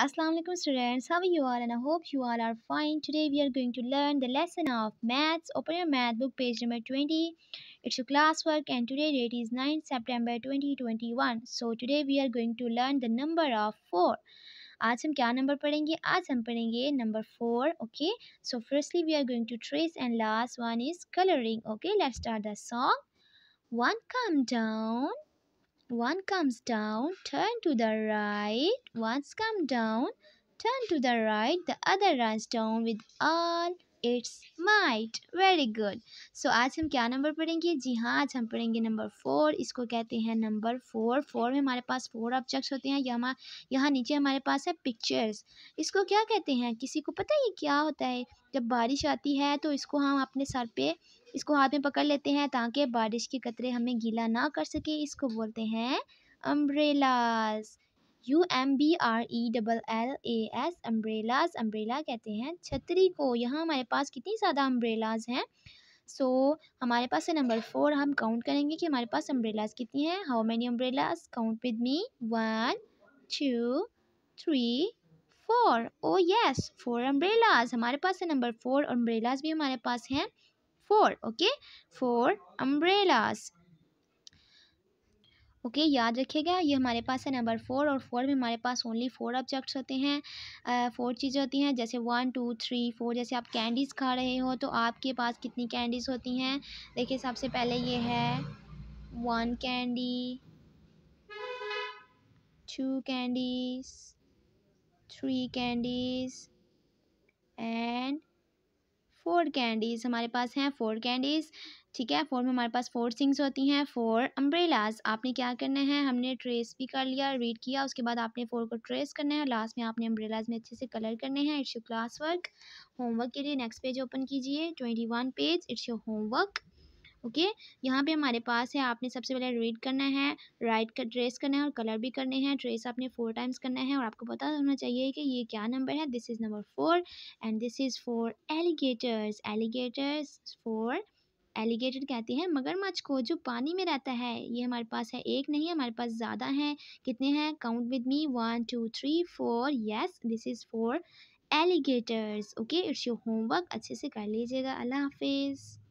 Assalamualaikum alaikum students how are you all and I hope you all are fine today we are going to learn the lesson of maths open your math book page number 20 it's a classwork and today date is 9 September 2021 so today we are going to learn the number of 4 आज हम क्या number पढ़ेंगे आज हम पढ़ेंगे number 4 So firstly we are going to trace, and last one is coloring. Okay. Let's start the song. One come down. One comes down, turn to the right. Once come down, turn to the right. The other runs down with all its might very good so आज हम क्या number पढ़ेंगे जी हाँ आज हम पढ़ेंगे number four इसको कहते हैं नंबर फोर फोर में हमारे पास फोर ऑब्जेक्ट्स होते हैं यहाँ यहाँ नीचे हमारे पास है पिक्चर्स इसको क्या कहते हैं किसी को पता है क्या होता है जब बारिश आती है तो इसको हम अपने सर पे इसको हाथ में पकड़ लेते हैं ताकि बारिश के कतरे हमें गीला ना कर सके इसको बोलते हैं umbrellas U M B R E double L A S umbrellas umbrella कहते हैं छतरी को यहाँ हमारे पास कितनी ज़्यादा अम्ब्रेलाज हैं सो so, हमारे पास है नंबर फोर हम काउंट करेंगे कि हमारे पास अम्ब्रेलाज कितनी हैं how many umbrellas count with me one two three four oh yes four umbrellas हमारे पास है नंबर फोर अम्ब्रेलाज भी हमारे पास हैं four okay four umbrellas okay okay, याद रखिएगा ये हमारे पास है नंबर फोर और फोर में हमारे पास ओनली फोर ऑब्जेक्ट्स होते हैं फोर चीज़ें होती हैं जैसे वन टू थ्री फोर जैसे आप कैंडीज़ खा रहे हो तो आपके पास कितनी कैंडीज़ होती हैं देखिए सबसे पहले ये है one candy two candies three candies four candies हमारे पास हैं फोर कैंडीज़ ठीक है फोर में हमारे पास फोर सिंग्स होती हैं फोर अम्ब्रेलाज आपने क्या करना है हमने ट्रेस भी कर लिया रीड किया उसके बाद आपने फोर को ट्रेस करना है लास्ट में आपने अम्ब्रेलाज में अच्छे से कलर करने हैं it's your class work homework के लिए नेक्स्ट पेज ओपन कीजिए twenty one page it's your homework okay यहाँ पे हमारे पास है आपने सबसे पहले रीड करना है राइट का ट्रेस करना है और कलर भी करने हैं ट्रेस आपने फोर टाइम्स करना है और आपको पता होना चाहिए कि ये क्या नंबर है this is number four and this is four alligators alligators four alligator कहते हैं मगरमच्छ को जो पानी में रहता है ये हमारे पास है एक नहीं हमारे पास ज़्यादा हैं कितने हैं count with me one two three four yes this is four alligators okay it's your homework अच्छे से कर लीजिएगा अल्लाह हाफिज़